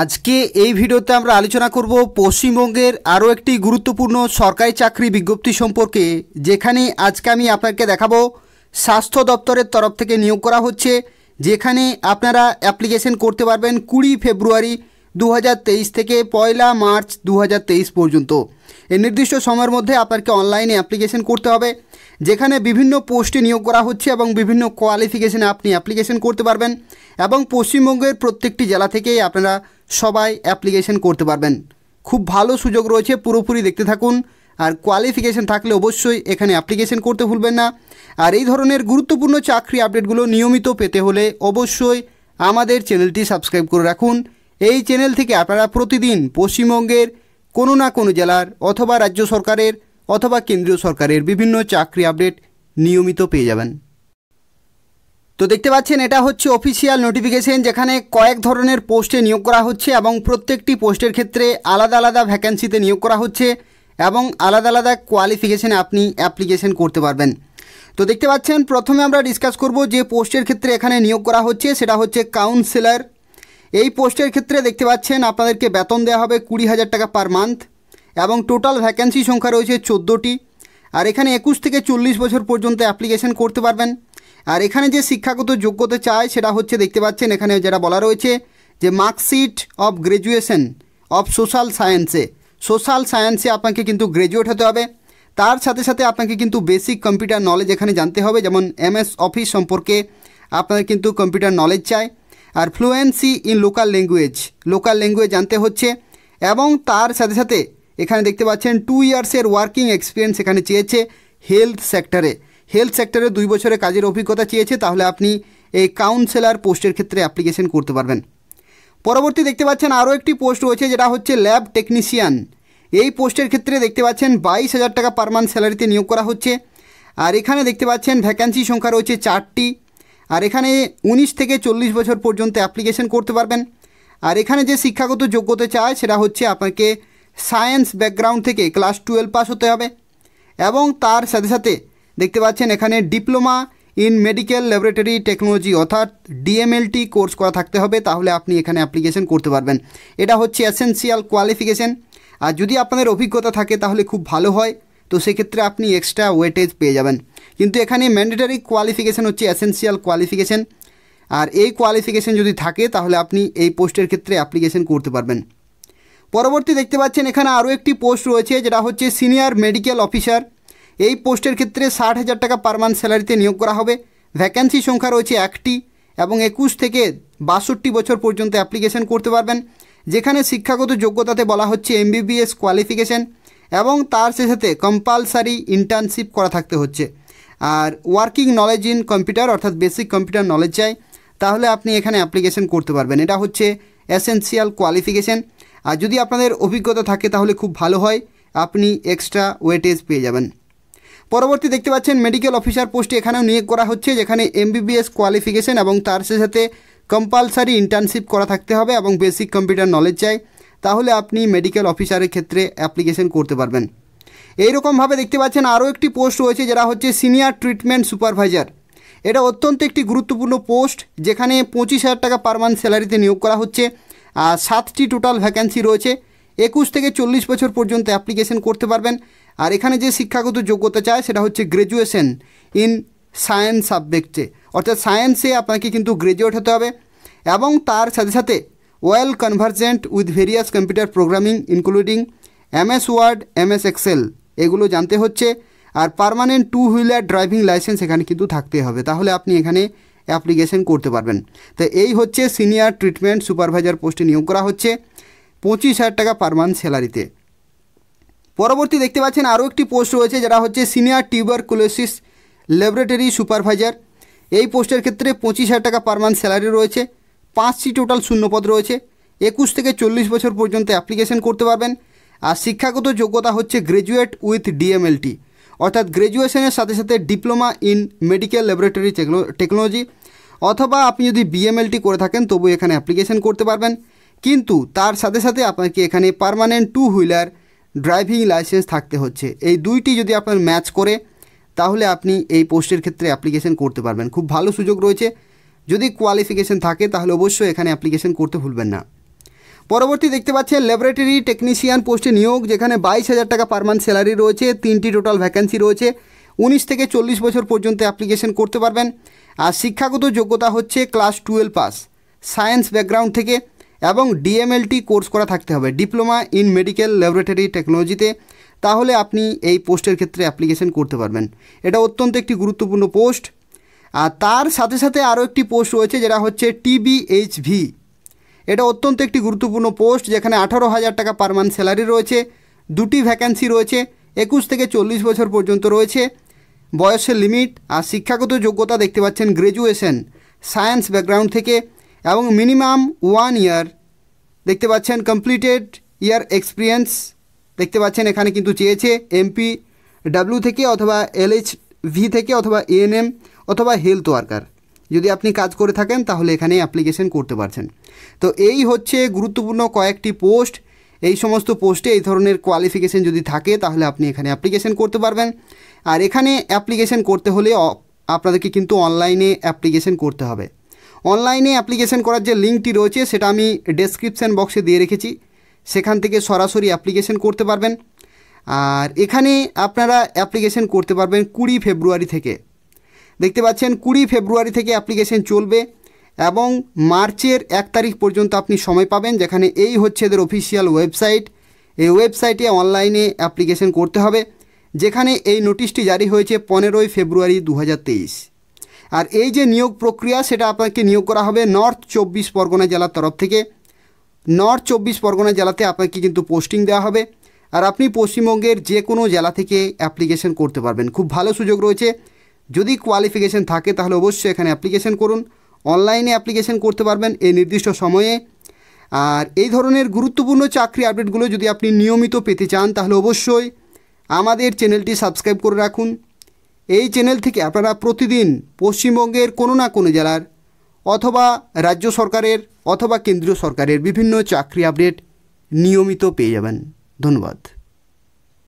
আজকে এই ভিডিওতে আমরা আলোচনা করব পশ্চিমবঙ্গের আরও একটি গুরুত্বপূর্ণ সরকারি চাকরি বিজ্ঞপ্তি সম্পর্কে যেখানে আজকে আমি আপনাকে দেখাবো স্বাস্থ্য দপ্তরের তরফ থেকে নিয়োগ করা হচ্ছে যেখানে আপনারা অ্যাপ্লিকেশন করতে পারবেন কুড়ি ফেব্রুয়ারি দু থেকে পয়লা মার্চ দু পর্যন্ত এই নির্দিষ্ট সময়ের মধ্যে আপনাকে অনলাইনে অ্যাপ্লিকেশন করতে হবে যেখানে বিভিন্ন পোস্টে নিয়োগ করা হচ্ছে এবং বিভিন্ন কোয়ালিফিকেশানে আপনি অ্যাপ্লিকেশন করতে পারবেন এবং পশ্চিমবঙ্গের প্রত্যেকটি জেলা থেকেই আপনারা সবাই অ্যাপ্লিকেশন করতে পারবেন খুব ভালো সুযোগ রয়েছে পুরোপুরি দেখতে থাকুন আর কোয়ালিফিকেশান থাকলে অবশ্যই এখানে অ্যাপ্লিকেশন করতে ভুলবেন না আর এই ধরনের গুরুত্বপূর্ণ চাকরি আপডেটগুলো নিয়মিত পেতে হলে অবশ্যই আমাদের চ্যানেলটি সাবস্ক্রাইব করে রাখুন এই চ্যানেল থেকে আপনারা প্রতিদিন পশ্চিমবঙ্গের কোনো না কোনো জেলার অথবা রাজ্য সরকারের অথবা কেন্দ্রীয় সরকারের বিভিন্ন চাকরি আপডেট নিয়মিত পেয়ে যাবেন তো দেখতে পাচ্ছেন এটা হচ্ছে অফিসিয়াল নোটিফিকেশন যেখানে কয়েক ধরনের পোস্টে নিয়োগ করা হচ্ছে এবং প্রত্যেকটি পোস্টের ক্ষেত্রে আলাদা আলাদা ভ্যাকেন্সিতে নিয়োগ করা হচ্ছে এবং আলাদা আলাদা কোয়ালিফিকেশানে আপনি অ্যাপ্লিকেশন করতে পারবেন তো দেখতে পাচ্ছেন প্রথমে আমরা ডিসকাস করব যে পোস্টের ক্ষেত্রে এখানে নিয়োগ করা হচ্ছে সেটা হচ্ছে কাউন্সিলার এই পোস্টের ক্ষেত্রে দেখতে পাচ্ছেন আপনাদেরকে বেতন দেওয়া হবে কুড়ি হাজার টাকা পার মান্থ এবং টোটাল ভ্যাকেন্সি সংখ্যা রয়েছে চোদ্দোটি আর এখানে একুশ থেকে চল্লিশ বছর পর্যন্ত অ্যাপ্লিকেশন করতে পারবেন আর এখানে যে শিক্ষাগত যোগ্যতা চায় সেটা হচ্ছে দেখতে পাচ্ছেন এখানে যেটা বলা রয়েছে যে marksheet of graduation of social সায়েন্সে সোশ্যাল সায়েন্সে আপনাকে কিন্তু গ্র্যাজুয়েট হতে হবে তার সাথে সাথে আপনাকে কিন্তু বেসিক কম্পিউটার নলেজ এখানে জানতে হবে যেমন এমএস অফিস সম্পর্কে আপনার কিন্তু কম্পিউটার নলেজ চাই আর fluency in local language local language জানতে হচ্ছে এবং তার সাথে সাথে এখানে দেখতে পাচ্ছেন টু ইয়ার্সের ওয়ার্কিং এক্সপিরিয়েন্স এখানে চেয়েছে হেলথ সেক্টরে হেলথ সেক্টরে দুই বছরের কাজের অভিজ্ঞতা চেয়েছে তাহলে আপনি এই কাউন্সেলার পোস্টের ক্ষেত্রে অ্যাপ্লিকেশন করতে পারবেন পরবর্তী দেখতে পাচ্ছেন আরও একটি পোস্ট রয়েছে যেটা হচ্ছে ল্যাব টেকনিশিয়ান এই পোস্টের ক্ষেত্রে দেখতে পাচ্ছেন বাইশ হাজার টাকা পার মান্থ স্যালারিতে নিয়োগ করা হচ্ছে আর এখানে দেখতে পাচ্ছেন ভ্যাকান্সি সংখ্যা রয়েছে চারটি আর এখানে উনিশ থেকে চল্লিশ বছর পর্যন্ত অ্যাপ্লিকেশন করতে পারবেন আর এখানে যে শিক্ষাগত যোগ্যতা চায় সেটা হচ্ছে আপনাকে সায়েন্স ব্যাকগ্রাউন্ড থেকে ক্লাস টুয়েলভ পাস হতে হবে এবং তার সাথে সাথে দেখতে পাচ্ছেন এখানে diploma in medical laboratory technology অর্থাৎ ডিএমএলটি কোর্স করা থাকতে হবে তাহলে আপনি এখানে অ্যাপ্লিকেশন করতে পারবেন এটা হচ্ছে অ্যাসেন্সিয়াল কোয়ালিফিকেশান আর যদি আপনাদের অভিজ্ঞতা থাকে তাহলে খুব ভালো হয় তো সেক্ষেত্রে আপনি এক্সট্রা ওয়েটেজ পেয়ে যাবেন কিন্তু এখানে ম্যান্ডেটারি কোয়ালিফিকেশান হচ্ছে অ্যাসেন্সিয়াল কোয়ালিফিকেশান আর এই কোয়ালিফিকেশান যদি থাকে তাহলে আপনি এই পোস্টের ক্ষেত্রে অ্যাপ্লিকেশান করতে পারবেন পরবর্তী দেখতে পাচ্ছেন এখানে আরও একটি পোস্ট রয়েছে যেটা হচ্ছে সিনিয়র মেডিকেল অফিসার এই পোস্টের ক্ষেত্রে ষাট হাজার টাকা পার মান্থ স্যালারিতে নিয়োগ করা হবে ভ্যাকেন্সি সংখ্যা রয়েছে একটি এবং একুশ থেকে বাষট্টি বছর পর্যন্ত অ্যাপ্লিকেশন করতে পারবেন যেখানে শিক্ষাগত যোগ্যতাতে বলা হচ্ছে এমবিবিএস কোয়ালিফিকেশন এবং তার সাথে কম্পালসারি ইন্টার্নশিপ করা থাকতে হচ্ছে আর ওয়ার্কিং নলেজ ইন কম্পিউটার অর্থাৎ বেসিক কম্পিউটার নলেজ চাই তাহলে আপনি এখানে অ্যাপ্লিকেশন করতে পারবেন এটা হচ্ছে এসেন্সিয়াল কোয়ালিফিকেশন আর যদি আপনাদের অভিজ্ঞতা থাকে তাহলে খুব ভালো হয় আপনি এক্সট্রা ওয়েটেজ পেয়ে যাবেন পরবর্তী দেখতে পাচ্ছেন মেডিকেল অফিসার পোস্ট এখানেও নিয়োগ করা হচ্ছে যেখানে এমবিবিএস কোয়ালিফিকেশন এবং তার সাথে কম্পালসারি ইন্টার্নশিপ করা থাকতে হবে এবং বেসিক কম্পিউটার নলেজ চাই তাহলে আপনি মেডিকেল অফিসারের ক্ষেত্রে অ্যাপ্লিকেশন করতে পারবেন এইরকমভাবে দেখতে পাচ্ছেন আরও একটি পোস্ট রয়েছে যেটা হচ্ছে সিনিয়র ট্রিটমেন্ট সুপারভাইজার এটা অত্যন্ত একটি গুরুত্বপূর্ণ পোস্ট যেখানে পঁচিশ হাজার টাকা পার মান্থ স্যালারিতে নিয়োগ করা হচ্ছে সাতটি টোটাল ভ্যাকেন্সি রয়েছে একুশ থেকে চল্লিশ বছর পর্যন্ত অ্যাপ্লিকেশন করতে পারবেন আর এখানে যে শিক্ষাগত যোগ্যতা চায় সেটা হচ্ছে গ্র্যাজুয়েশন ইন সায়েন্স সাবজেক্টে অর্থাৎ সায়েন্সে আপনাকে কিন্তু গ্র্যাজুয়েট হতে হবে এবং তার সাথে সাথে well convergent with various computer programming including M S Word M S Excel এগুলো জানতে হচ্ছে আর permanent two wheeler driving licence এখানে কিন্তু থাকতে হবে তাহলে আপনি এখানে অ্যাপ্লিকেশন করতে পারবেন তো এই হচ্ছে সিনিয়র ট্রিটমেন্ট সুপারভাইজার পোস্টে নিয়োগ করা হচ্ছে পঁচিশ হাজার টাকা পার মান্থ স্যালারিতে পরবর্তী দেখতে পাচ্ছেন আরও একটি পোস্ট রয়েছে যারা হচ্ছে senior tuberculosis laboratory supervisor এই পোস্টের ক্ষেত্রে পঁচিশ হাজার টাকা পার মান্থ স্যালারি রয়েছে পাঁচটি টোটাল শূন্যপদ রয়েছে একুশ থেকে চল্লিশ বছর পর্যন্ত অ্যাপ্লিকেশন করতে পারবেন আর শিক্ষাগত যোগ্যতা হচ্ছে গ্র্যাজুয়েট উইথ ডিএমএলটি অর্থাৎ গ্রাজুয়েশনের সাথে সাথে diploma in medical laboratory technology অথবা আপনি যদি বিএমএলটি করে থাকেন তবু এখানে অ্যাপ্লিকেশন করতে পারবেন কিন্তু তার সাথে সাথে আপনাকে এখানে permanent two wheeler driving licence থাকতে হচ্ছে এই দুইটি যদি আপনার ম্যাচ করে তাহলে আপনি এই পোস্টের ক্ষেত্রে অ্যাপ্লিকেশন করতে পারবেন খুব ভালো সুযোগ রয়েছে যদি কোয়ালিফিকেশন থাকে তাহলে অবশ্যই এখানে অ্যাপ্লিকেশন করতে ভুলবেন না পরবর্তী দেখতে পাচ্ছে ল্যাবরেটরি টেকনিশিয়ান পোস্টে নিয়োগ যেখানে বাইশ হাজার টাকা পার মান্থ স্যালারি রয়েছে তিনটি টোটাল ভ্যাকেন্সি রয়েছে উনিশ থেকে চল্লিশ বছর পর্যন্ত অ্যাপ্লিকেশন করতে পারবেন আর শিক্ষাগত যোগ্যতা হচ্ছে class twelve pass science background থেকে এবং ডিএমএলটি কোর্স করা থাকতে হবে ডিপ্লোমা ইন মেডিকেল ল্যাবরেটরি টেকনোলজিতে তাহলে আপনি এই পোস্টের ক্ষেত্রে অ্যাপ্লিকেশন করতে পারবেন এটা অত্যন্ত একটি গুরুত্বপূর্ণ পোস্ট আর তার সাথে সাথে আরও একটি পোস্ট রয়েছে যেটা হচ্ছে টিবিএইচভি এটা অত্যন্ত একটি গুরুত্বপূর্ণ পোস্ট যেখানে আঠারো হাজার টাকা পার মান্থ স্যালারি রয়েছে দুটি ভ্যাকান্সি রয়েছে একুশ থেকে চল্লিশ বছর পর্যন্ত রয়েছে বয়সের লিমিট আর শিক্ষাগত যোগ্যতা দেখতে পাচ্ছেন গ্র্যাজুয়েশন সায়েন্স ব্যাকগ্রাউন্ড থেকে এবং মিনিমাম ওয়ান ইয়ার দেখতে পাচ্ছেন কমপ্লিটেড ইয়ার এক্সপিরিয়েন্স দেখতে পাচ্ছেন এখানে কিন্তু চেয়েছে এমপি ডাব্লিউ থেকে অথবা এলএইচ ভি থেকে অথবা এএনএম অথবা হেলথ ওয়ার্কার যদি আপনি কাজ করে থাকেন তাহলে এখানে অ্যাপ্লিকেশন করতে পারছেন তো এই হচ্ছে গুরুত্বপূর্ণ কয়েকটি পোস্ট এই সমস্ত পোস্টে এই ধরনের কোয়ালিফিকেশন যদি থাকে তাহলে আপনি এখানে অ্যাপ্লিকেশন করতে পারবেন আর এখানে অ্যাপ্লিকেশন করতে হলে আপনাদেরকে কিন্তু অনলাইনে অ্যাপ্লিকেশন করতে হবে অনলাইনে অ্যাপ্লিকেশন করার যে লিঙ্কটি রয়েছে সেটা আমি ডেসক্রিপশান বক্সে দিয়ে রেখেছি সেখান থেকে সরাসরি অ্যাপ্লিকেশন করতে পারবেন আর এখানে আপনারা অ্যাপ্লিকেশন করতে পারবেন কুড়ি ফেব্রুয়ারি থেকে দেখতে পাচ্ছেন কুড়ি ফেব্রুয়ারি থেকে অ্যাপ্লিকেশন চলবে এবং মার্চের এক তারিখ পর্যন্ত আপনি সময় পাবেন যেখানে এই হচ্ছে এদের অফিসিয়াল ওয়েবসাইট এই ওয়েবসাইটে অনলাইনে অ্যাপ্লিকেশন করতে হবে যেখানে এই নোটিশটি জারি হয়েছে পনেরোই ফেব্রুয়ারি দু আর এই যে নিয়োগ প্রক্রিয়া সেটা আপনাকে নিয়োগ করা হবে নর্থ চব্বিশ পরগনা জেলার তরফ থেকে নর্থ চব্বিশ পরগনা জেলাতে আপনাকে কিন্তু পোস্টিং দেওয়া হবে আর আপনি পশ্চিমবঙ্গের যে কোনো জেলা থেকে অ্যাপ্লিকেশন করতে পারবেন খুব ভালো সুযোগ রয়েছে যদি কোয়ালিফিকেশন থাকে তাহলে অবশ্যই এখানে অ্যাপ্লিকেশন করুন অনলাইনে অ্যাপ্লিকেশন করতে পারবেন এই নির্দিষ্ট সময়ে আর এই ধরনের গুরুত্বপূর্ণ চাকরি আপডেটগুলো যদি আপনি নিয়মিত পেতে চান তাহলে অবশ্যই আমাদের চ্যানেলটি সাবস্ক্রাইব করে রাখুন এই চ্যানেল থেকে আপনারা প্রতিদিন পশ্চিমবঙ্গের কোনো না কোনো জেলার অথবা রাজ্য সরকারের অথবা কেন্দ্রীয় সরকারের বিভিন্ন চাকরি আপডেট নিয়মিত পেয়ে যাবেন ধন্যবাদ